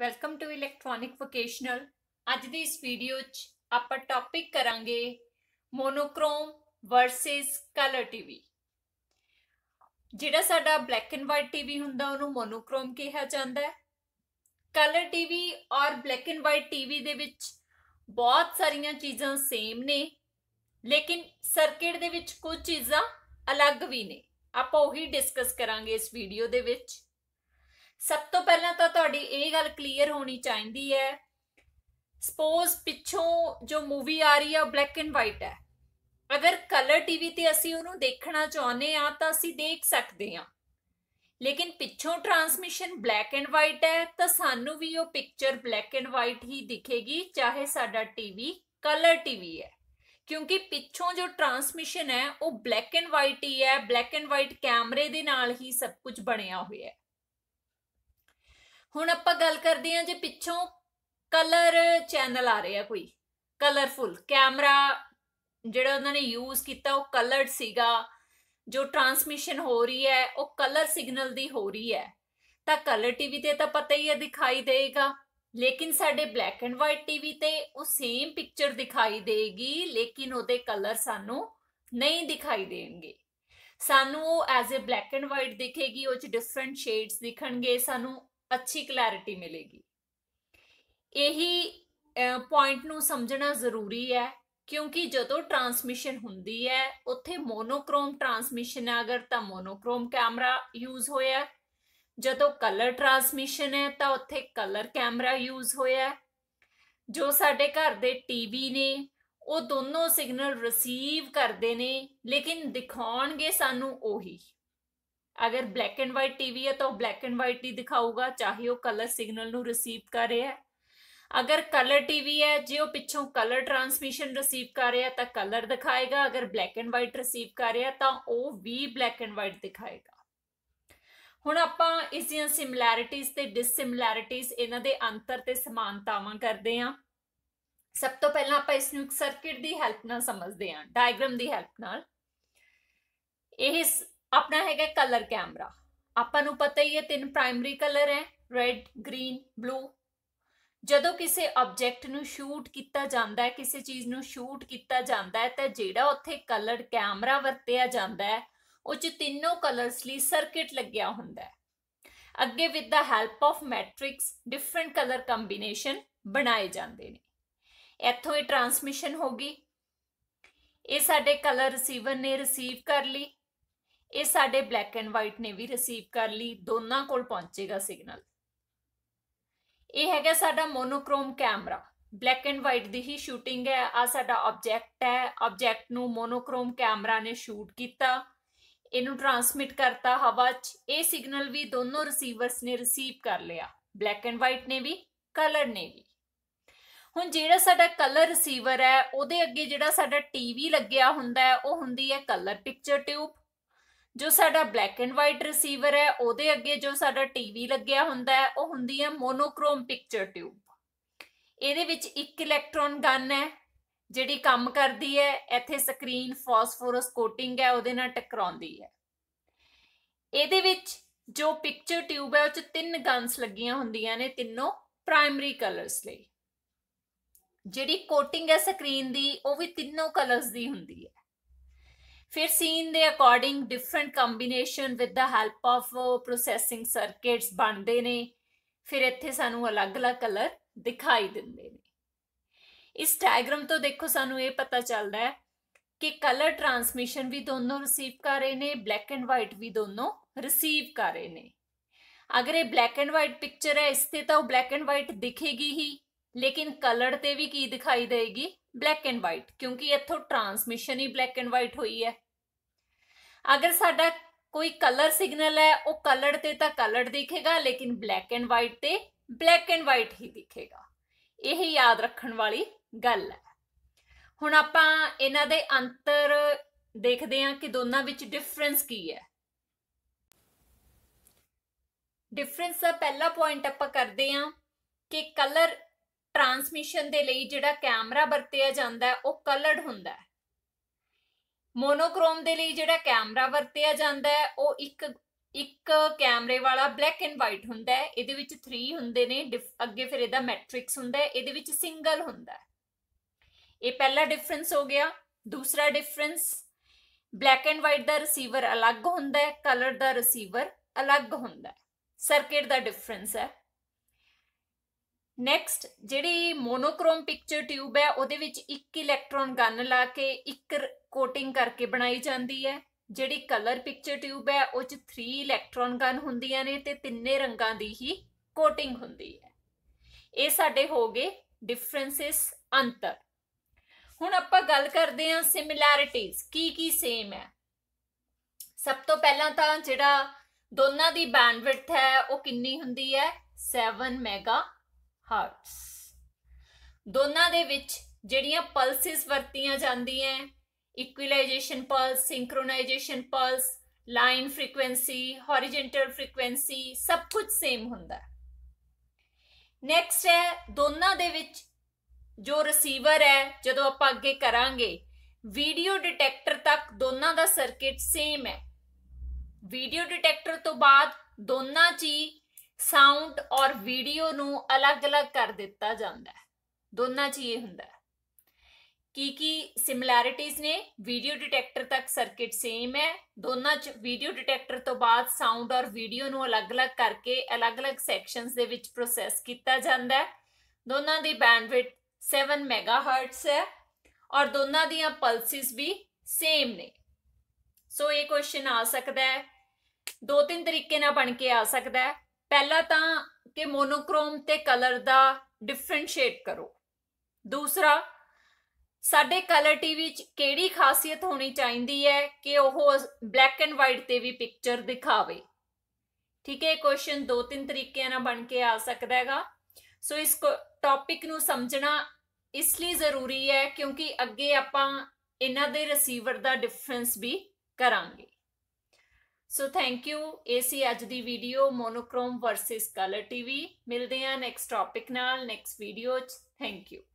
welcome to electronic vocational ਅੱਜ ਦੀ ਇਸ video 'ਚ ਆਪਾਂ ਟੌਪਿਕ ਕਰਾਂਗੇ ਮੋਨੋਕ੍ਰੋਮ ਵਰਸਸ ਕਲਰ ਟੀਵੀ ਜਿਹੜਾ ਸਾਡਾ ਬਲੈਕ ਐਂਡ ਵਾਈਟ ਟੀਵੀ ਹੁੰਦਾ ਉਹਨੂੰ ਮੋਨੋਕ੍ਰੋਮ ਕਿਹਾ ਜਾਂਦਾ ਹੈ ਕਲਰ ਟੀਵੀ ਔਰ ਬਲੈਕ ਐਂਡ ਵਾਈਟ ਟੀਵੀ ਦੇ ਵਿੱਚ ਬਹੁਤ ਸਾਰੀਆਂ ਚੀਜ਼ਾਂ ਸੇਮ ਨੇ ਲੇਕਿਨ ਸਰਕਟ ਦੇ ਵਿੱਚ ਕੁਝ ਚੀਜ਼ਾਂ ਅਲੱਗ ਵੀ ਨੇ ਆਪਾਂ ਉਹੀ ਡਿਸਕਸ ਕਰਾਂਗੇ ਇਸ ਵੀਡੀਓ ਦੇ ਵਿੱਚ ਸਭ ਤੋਂ ਪਹਿਲਾਂ ਤਾਂ ਤੁਹਾਡੀ ਇਹ ਗੱਲ ਕਲੀਅਰ ਹੋਣੀ ਚਾਹੀਦੀ ਹੈ ਸਪੋਜ਼ ਪਿੱਛੋਂ ਜੋ ਮੂਵੀ ਆ ਰਹੀ ਹੈ ਉਹ ਬਲੈਕ ਐਂਡ ਵਾਈਟ ਹੈ ਅਗਰ ਕਲਰ ਟੀਵੀ ਤੇ ਅਸੀਂ ਉਹਨੂੰ ਦੇਖਣਾ ਚਾਹੁੰਦੇ ਆ ਤਾਂ ਅਸੀਂ ਦੇਖ ਸਕਦੇ ਹਾਂ ਲੇਕਿਨ ਪਿੱਛੋਂ ਟਰਾਂਸਮਿਸ਼ਨ ਬਲੈਕ ਐਂਡ ਵਾਈਟ ਹੈ ਤਾਂ ਸਾਨੂੰ ਵੀ ਉਹ ਪਿਕਚਰ ਬਲੈਕ ਐਂਡ ਵਾਈਟ ਹੀ ਦਿਖੇਗੀ ਚਾਹੇ ਸਾਡਾ ਟੀਵੀ ਕਲਰ ਟੀਵੀ ਹੈ ਕਿਉਂਕਿ ਪਿੱਛੋਂ ਜੋ ਟਰਾਂਸਮਿਸ਼ਨ ਹੈ ਉਹ ਬਲੈਕ ਐਂਡ ਵਾਈਟ ਹੀ ਹੈ ਬਲੈਕ ਐਂਡ ਵਾਈਟ ਕੈਮਰੇ ਦੇ ਨਾਲ ਹੀ ਸਭ ਕੁਝ ਬਣਿਆ ਹੋਇਆ ਹੈ ਹੁਣ ਆਪਾਂ ਗੱਲ ਕਰਦੇ ਹਾਂ ਜੇ ਪਿੱਛੋਂ ਕਲਰ ਚੈਨਲ ਆ ਰਿਹਾ ਕੋਈ ਕਲਰਫੁਲ ਕੈਮਰਾ ਜਿਹੜਾ ਉਹਨਾਂ ਨੇ ਯੂਜ਼ ਕੀਤਾ ਉਹ ਕਲਰਡ ਸੀਗਾ ਜੋ ਟਰਾਂਸਮਿਸ਼ਨ ਹੋ ਰਹੀ ਹੈ ਉਹ ਕਲਰ ਸਿਗਨਲ ਦੀ ਹੋ ਰਹੀ ਹੈ ਤਾਂ ਕਲਰ ਟੀਵੀ ਤੇ ਤਾਂ ਪਤਾ ਹੀ ਹੈ ਦਿਖਾਈ ਦੇਗਾ ਲੇਕਿਨ ਸਾਡੇ ਬਲੈਕ ਐਂਡ ਵਾਈਟ ਟੀਵੀ ਤੇ ਉਹ ਸੇਮ ਪਿਕਚਰ ਦਿਖਾਈ ਦੇਗੀ ਲੇਕਿਨ ਉਹਦੇ ਕਲਰ ਸਾਨੂੰ ਨਹੀਂ ਦਿਖਾਈ ਦੇਣਗੇ ਸਾਨੂੰ ਉਹ as a black and white ਦਿਖੇਗੀ ਉਹ ਚ ਡਿਫਰੈਂਟ ਸ਼ੇਡਸ ਦਿਖਣਗੇ ਸਾਨੂੰ ਅੱਛੀ ਕਲੈਰਿਟੀ ਮਿਲੇਗੀ ਇਹੀ ਪੁਆਇੰਟ ਨੂੰ ਸਮਝਣਾ ਜ਼ਰੂਰੀ ਹੈ ਕਿਉਂਕਿ ਜਦੋਂ ਟਰਾਂਸਮਿਸ਼ਨ ਹੁੰਦੀ ਹੈ ਉੱਥੇ ਮੋਨੋਕ੍ਰੋਮ ਟਰਾਂਸਮਿਸ਼ਨ ਹੈ ਅਗਰ ਤਾਂ ਮੋਨੋਕ੍ਰੋਮ ਕੈਮਰਾ ਯੂਜ਼ ਹੋਇਆ ਜਦੋਂ ਕਲਰ ਟਰਾਂਸਮਿਸ਼ਨ ਹੈ ਤਾਂ ਉੱਥੇ ਕਲਰ ਕੈਮਰਾ ਯੂਜ਼ ਹੋਇਆ ਜੋ ਸਾਡੇ ਘਰ ਦੇ ਟੀਵੀ ਨੇ ਉਹ ਦੋਨੋਂ ਸਿਗਨਲ ਰਿਸੀਵ ਕਰਦੇ ਨੇ ਲੇਕਿਨ ਦਿਖਾਉਣਗੇ ਸਾਨੂੰ ਉਹੀ ਅਗਰ ਬਲੈਕ ਐਂਡ ਵਾਈਟ ਟੀਵੀ ਹੈ ਤਾਂ ਉਹ ਬਲੈਕ ਐਂਡ ਵਾਈਟ ਹੀ ਦਿਖਾਊਗਾ ਚਾਹੇ ਉਹ ਕਲਰ ਸਿਗਨਲ ਨੂੰ ਰਿਸੀਵ ਕਰ ਰਿਹਾ ਹੈ ਅਗਰ ਕਲਰ ਟੀਵੀ ਹੈ ਜੇ ਉਹ ਪਿੱਛੋਂ ਕਲਰ ਟਰਾਂਸਮਿਸ਼ਨ ਰਿਸੀਵ ਕਰ ਰਿਹਾ ਤਾਂ ਕਲਰ ਦਿਖਾਏਗਾ ਅਗਰ ਬਲੈਕ ਐਂਡ ਵਾਈਟ ਰਿਸੀਵ ਕਰ ਰਿਹਾ ਤਾਂ ਉਹ ਵੀ ਬਲੈਕ ਐਂਡ ਵਾਈਟ ਦਿਖਾਏਗਾ ਹੁਣ ਆਪਾਂ ਇਸ ਦੀਆਂ ਸਿਮਿਲੈਰਿਟੀਜ਼ ਤੇ ਡਿਸਸਿਮਿਲੈਰਿਟੀਜ਼ ਇਹਨਾਂ ਦੇ ਅੰਤਰ ਤੇ ਸਮਾਨਤਾਵਾਂ ਕਰਦੇ ਹਾਂ ਸਭ ਤੋਂ ਪਹਿਲਾਂ ਆਪਾਂ ਇਸ ਨੂੰ ਇੱਕ ਸਰਕਟ ਦੀ ਹੈਲਪ ਨਾਲ ਸਮਝਦੇ ਹਾਂ ਡਾਇਗਰਾਮ ਦੀ ਹੈਲਪ ਨਾਲ ਇਹ ਆਪਣਾ ਹੈਗਾ ਕਲਰ ਕੈਮਰਾ ਆਪਾਂ ਨੂੰ ਪਤਾ ਹੀ ਹੈ ਤਿੰਨ ਪ੍ਰਾਇਮਰੀ ਕਲਰ ਹੈ ਰੈੱਡ ਗ੍ਰੀਨ ਬਲੂ ਜਦੋਂ ਕਿਸੇ ਆਬਜੈਕਟ ਨੂੰ ਸ਼ੂਟ ਕੀਤਾ ਜਾਂਦਾ ਹੈ ਕਿਸੇ ਚੀਜ਼ ਨੂੰ ਸ਼ੂਟ ਕੀਤਾ ਜਾਂਦਾ ਹੈ ਤਾਂ ਜਿਹੜਾ ਉੱਥੇ ਕਲਰ ਕੈਮਰਾ ਵਰਤਿਆ ਜਾਂਦਾ ਹੈ ਉਹ ਚ ਤਿੰਨੋਂ ਕਲਰਸ ਲਈ ਸਰਕਟ ਲੱਗਿਆ ਹੁੰਦਾ ਹੈ ਅੱਗੇ with the help of matrix different colour combination ਬਣਾਏ ਜਾਂਦੇ ਨੇ ਇੱਥੋਂ ਇਹ ਟਰਾਂਸਮਿਸ਼ਨ ਹੋ ਗਈ ਇਹ ਸਾਡੇ ਕਲਰ ਰਿਸੀਵਰ ਨੇ ਰਿਸੀਵ ਕਰ ਲਈ ਇਹ ਸਾਡੇ ਬਲੈਕ ਐਂਡ ਵਾਈਟ ਨੇ ਵੀ ਰਿਸੀਵ ਕਰ ਲਈ ਦੋਨਾਂ ਕੋਲ ਪਹੁੰਚੇਗਾ ਸਿਗਨਲ ਇਹ ਹੈਗਾ ਸਾਡਾ monochrome camera black and white ਦੀ ਹੀ ਸ਼ੂਟਿੰਗ ਹੈ ਆ ਸਾਡਾ ਆਬਜੈਕਟ ਹੈ ਆਬਜੈਕਟ ਨੂੰ ਮੋਨੋਕ੍ਰੋਮ ਕੈਮਰਾ ਨੇ ਸ਼ੂਟ ਕੀਤਾ ਇਹਨੂੰ ਟਰਾਂਸਮਿਟ ਕਰਤਾ ਹਵਾ 'ਚ ਇਹ ਸਿਗਨਲ ਵੀ ਦੋਨੋਂ ਰਿਸੀਵਰਸ ਨੇ ਰਿਸੀਵ ਕਰ ਲਿਆ ਬਲੈਕ ਐਂਡ ਵਾਈਟ ਨੇ ਵੀ ਕਲਰ ਨੇ ਵੀ ਹੁਣ ਜਿਹੜਾ ਸਾਡਾ ਕਲਰ ਰਿਸੀਵਰ ਹੈ ਉਹਦੇ ਅੱਗੇ ਜਿਹੜਾ ਸਾਡਾ ਟੀਵੀ ਲੱਗਿਆ ਹੁੰਦਾ ਹੈ ਉਹ ਹੁੰਦੀ ਹੈ ਕਲਰ ਪਿਕਚਰ ਟਿਊਬ ਜੋ ਸਾਡਾ ਬਲੈਕ ਐਂਡ ਵਾਈਟ ਰਿਸੀਵਰ ਹੈ ਉਹਦੇ ਅੱਗੇ ਜੋ ਸਾਡਾ ਟੀਵੀ ਲੱਗਿਆ ਹੁੰਦਾ ਹੈ ਉਹ ਹੁੰਦੀ ਹੈ ਮੋਨੋਕ੍ਰੋਮ ਪਿਕਚਰ ਟਿਊਬ ਇਹਦੇ ਵਿੱਚ ਇੱਕ ਇਲੈਕਟ੍ਰੋਨ ਗਨ ਹੈ ਜਿਹੜੀ ਕੰਮ ਕਰਦੀ ਹੈ ਇੱਥੇ ਸਕਰੀਨ ਫਾਸਫੋਰਸ ਕੋਟਿੰਗ ਹੈ ਉਹਦੇ ਨਾਲ ਟਕਰਾਉਂਦੀ ਹੈ ਇਹਦੇ ਵਿੱਚ ਜੋ ਪਿਕਚਰ ਟਿਊਬ ਹੈ ਉਹ ਚ ਤਿੰਨ ਗਨਸ ਲੱਗੀਆਂ ਹੁੰਦੀਆਂ ਨੇ ਤਿੰਨੋਂ ਪ੍ਰਾਇਮਰੀ ਕਲਰਸ ਲਈ ਜਿਹੜੀ ਕੋਟਿੰਗ ਹੈ ਸਕਰੀਨ ਦੀ ਉਹ ਵੀ ਤਿੰਨੋਂ ਕਲਰਸ ਦੀ ਹੁੰਦੀ ਹੈ ਫਿਰ ਸੀਨ ਦੇ according different combination with the help of processing circuits ਬਣਦੇ ਨੇ ਫਿਰ ਇੱਥੇ ਸਾਨੂੰ ਅਲੱਗ-ਅਲੱਗ ਕਲਰ ਦਿਖਾਈ ਦਿੰਦੇ ਨੇ ਇਸ ਡਾਇਗਰਾਮ ਤੋਂ ਦੇਖੋ ਸਾਨੂੰ ਇਹ ਪਤਾ ਚੱਲਦਾ ਹੈ ਕਿ ਕਲਰ ਟਰਾਂਸਮਿਸ਼ਨ ਵੀ ਦੋਨੋਂ ਰਿਸੀਵ ਕਰ ਰਹੇ ਨੇ ਬਲੈਕ ਐਂਡ ਵਾਈਟ ਵੀ ਦੋਨੋਂ ਰਿਸੀਵ ਕਰ ਰਹੇ ਨੇ ਅਗਰ ਇਹ ਬਲੈਕ ਐਂਡ ਵਾਈਟ ਪਿਕਚਰ ਹੈ ਇਸ ਤੇ ਤਾਂ ਉਹ ਬਲੈਕ ਐਂਡ ਵਾਈਟ ਦਿਖੇਗੀ ਹੀ ਲੇਕਿਨ ਕਲਰ ਤੇ ਵੀ ਕੀ ਦਿਖਾਈ ਦੇਗੀ ਬਲੈਕ ਐਂਡ ਵਾਈਟ ਕਿਉਂਕਿ ਇੱਥੋਂ ਟਰਾਂਸਮਿਸ਼ਨ ਹੀ ਬਲੈਕ ਐਂਡ ਵਾਈਟ ਹੋਈ ਹੈ ਅਗਰ ਸਾਡਾ ਕੋਈ ਕਲਰ ਸਿਗਨਲ ਹੈ ਉਹ ਕਲਰ ਤੇ ਤਾਂ ਕਲਰ ਦਿਖੇਗਾ ਲੇਕਿਨ ਬਲੈਕ ਐਂਡ ਵਾਈਟ ਤੇ ਬਲੈਕ ਐਂਡ ਵਾਈਟ ਹੀ ਦਿਖੇਗਾ ਇਹ ਯਾਦ ਰੱਖਣ ਵਾਲੀ ਗੱਲ ਹੈ ਹੁਣ ਆਪਾਂ ਇਹਨਾਂ ਦੇ ਅੰਤਰ ਦੇਖਦੇ ਹਾਂ ਕਿ ਦੋਨਾਂ ਵਿੱਚ ਡਿਫਰੈਂਸ ਕੀ ਹੈ ਡਿਫਰੈਂਸ ਦਾ ਪਹਿਲਾ ਪੁਆਇੰਟ ਆਪਾਂ ਕਰਦੇ ਹਾਂ ਕਿ ਕਲਰ ਟਰਾਂਸਮਿਸ਼ਨ ਦੇ ਲਈ ਜਿਹੜਾ ਕੈਮਰਾ ਵਰਤਿਆ ਜਾਂਦਾ ਉਹ ਕਲਰਡ ਹੁੰਦਾ ਹੈ ਮੋਨੋਕ੍ਰੋਮ ਦੇ ਲਈ ਜਿਹੜਾ ਕੈਮਰਾ ਵਰਤਿਆ ਜਾਂਦਾ ਹੈ ਉਹ ਇੱਕ ਇੱਕ ਕੈਮਰੇ ਵਾਲਾ ਬਲੈਕ ਐਂਡ ਵਾਈਟ ਹੁੰਦਾ ਹੈ ਇਹਦੇ ਵਿੱਚ 3 ਹੁੰਦੇ ਨੇ ਅੱਗੇ ਫਿਰ ਇਹਦਾ ਮੈਟ੍ਰਿਕਸ ਹੁੰਦਾ ਹੈ ਇਹਦੇ ਵਿੱਚ ਸਿੰਗਲ ਹੁੰਦਾ ਹੈ ਇਹ ਪਹਿਲਾ ਡਿਫਰੈਂਸ ਹੋ ਗਿਆ ਦੂਸਰਾ ਡਿਫਰੈਂਸ ਬਲੈਕ ਐਂਡ ਵਾਈਟ ਦਾ ਰਿਸੀਵਰ ਅਲੱਗ ਹੁੰਦਾ ਹੈ ਕਲਰ ਦਾ ਰਿਸੀਵਰ ਅਲੱਗ ਹੁੰਦਾ ਹੈ ਸਰਕਟ ਦਾ ਡਿਫਰੈਂਸ ਹੈ ਨੈਕਸਟ ਜਿਹੜੀ ਮੋਨੋਕ੍ਰੋਮ ਪਿਕਚਰ ਟਿਊਬ ਹੈ ਉਹਦੇ ਵਿੱਚ ਇੱਕ ਇਲੈਕਟ੍ਰੋਨ ਗਨ ਲਾ ਕੇ ਇੱਕ ਕੋਟਿੰਗ ਕਰਕੇ ਬਣਾਈ ਜਾਂਦੀ ਹੈ ਜਿਹੜੀ ਕਲਰ ਪਿਕਚਰ ਟਿਊਬ ਹੈ ਉਹ 'ਚ 3 ਇਲੈਕਟ੍ਰੋਨ ਗਨ ਹੁੰਦੀਆਂ ਨੇ ਤੇ ਤਿੰਨੇ ਰੰਗਾਂ ਦੀ ਹੀ ਕੋਟਿੰਗ ਹੁੰਦੀ ਹੈ ਇਹ ਸਾਡੇ ਹੋ ਗਏ ਡਿਫਰੈਂਸਸ ਅੰਤਰ ਹੁਣ ਆਪਾਂ ਗੱਲ ਕਰਦੇ ਹਾਂ ਸਿਮਿਲੈਰਿਟੀਜ਼ ਕੀ ਕੀ ਸੇਮ ਹੈ ਸਭ ਤੋਂ ਪਹਿਲਾਂ ਤਾਂ ਜਿਹੜਾ ਦੋਨਾਂ ਦੀ ਬੈਂਡਵਿਡਥ ਹੈ ਉਹ ਕਿੰਨੀ ਹੁੰਦੀ ਹੈ 7 ਮੈਗਾ ਹਾਰਟਸ ਦੋਨਾਂ ਦੇ ਵਿੱਚ ਜਿਹੜੀਆਂ ਪਲਸਿਸ ਵਰਤੀਆਂ ਜਾਂਦੀਆਂ equalization pulse synchronization pulse line frequency horizontal frequency ਸਭ ਕੁਝ ਸੇਮ ਹੁੰਦਾ ਨੈਕਸਟ ਹੈ ਦੋਨਾਂ ਦੇ ਵਿੱਚ ਜੋ ਰਿਸੀਵਰ ਹੈ ਜਦੋਂ ਆਪਾਂ ਅੱਗੇ ਕਰਾਂਗੇ ਵੀਡੀਓ ਡਿਟੈਕਟਰ ਤੱਕ ਦੋਨਾਂ ਦਾ ਸਰਕਟ ਸੇਮ ਹੈ ਵੀਡੀਓ ਡਿਟੈਕਟਰ ਤੋਂ ਬਾਅਦ ਦੋਨਾਂ ਚੀ ਸਾਊਂਡ ਔਰ ਵੀਡੀਓ ਨੂੰ ਅਲੱਗ-ਅਲੱਗ ਕਰ ਦਿੱਤਾ ਜਾਂਦਾ ਹੈ ਦੋਨਾਂ 'ਚ ਇਹ ਹੁੰਦਾ ਹੈ ਕੀ ਕੀ ਸਿਮਿਲੈਰਿਟੀਜ਼ ਨੇ ਵੀਡੀਓ ਡਿਟੈਕਟਰ ਤੱਕ ਸਰਕਟ ਸੇਮ ਹੈ ਦੋਨਾਂ 'ਚ ਵੀਡੀਓ ਡਿਟੈਕਟਰ ਤੋਂ ਬਾਅਦ ਸਾਊਂਡ ਔਰ ਵੀਡੀਓ ਨੂੰ ਅਲੱਗ-ਅਲੱਗ ਕਰਕੇ ਅਲੱਗ-ਅਲੱਗ ਸੈਕਸ਼ਨਸ ਦੇ ਵਿੱਚ ਪ੍ਰੋਸੈਸ ਕੀਤਾ ਜਾਂਦਾ ਹੈ ਦੋਨਾਂ ਦੀ ਬੈਂਡਵਿਡਥ 7 ਮੈਗਾਹਰਟਸ ਹੈ ਔਰ ਦੋਨਾਂ ਦੀਆਂ ਪਲਸਿਸ ਵੀ ਸੇਮ ਨੇ ਸੋ ਇਹ ਕੁਐਸਚਨ ਆ ਸਕਦਾ ਹੈ ਦੋ ਤਿੰਨ ਤਰੀਕੇ ਨਾਲ ਬਣ ਕੇ ਆ ਸਕਦਾ ਹੈ ਪਹਿਲਾ ਤਾਂ ਕਿ ਮੋਨੋਕ੍ਰੋਮ ਤੇ ਕਲਰ ਦਾ ਡਿਫਰੈਂਸ਼ੀਏਟ ਕਰੋ ਦੂਸਰਾ ਸਾਡੇ ਕਲਰ ਟੀਵੀ ਵਿੱਚ ਕਿਹੜੀ ਖਾਸੀਅਤ ਹੋਣੀ ਚਾਹੀਦੀ ਹੈ ਕਿ ਉਹ ਬਲੈਕ ਐਂਡ ਵਾਈਟ ਤੇ ਵੀ ਪਿਕਚਰ ਦਿਖਾਵੇ ਠੀਕ ਹੈ ਕੁਐਸਚਨ ਦੋ ਤਿੰਨ ਤਰੀਕਿਆਂ ਨਾਲ ਬਣ ਕੇ ਆ ਸਕਦਾ ਹੈਗਾ ਸੋ ਇਸ ਟੌਪਿਕ ਨੂੰ ਸਮਝਣਾ ਇਸ ਲਈ ਜ਼ਰੂਰੀ ਹੈ ਕਿਉਂਕਿ ਅੱਗੇ ਆਪਾਂ ਇਹਨਾਂ ਦੇ ਰਿਸੀਵਰ ਦਾ ਡਿਫਰੈਂਸ ਵੀ ਕਰਾਂਗੇ ਸੋ ਥੈਂਕ ਯੂ ਇਹ ਸੀ ਅੱਜ ਦੀ video monochrome versus colour TV ਮਿਲਦੇ ਆ ਨੈਕਸਟ ਟੌਪਿਕ ਨਾਲ ਨੈਕਸਟ ਵੀਡੀਓ ਚ ਥੈਂਕ ਯੂ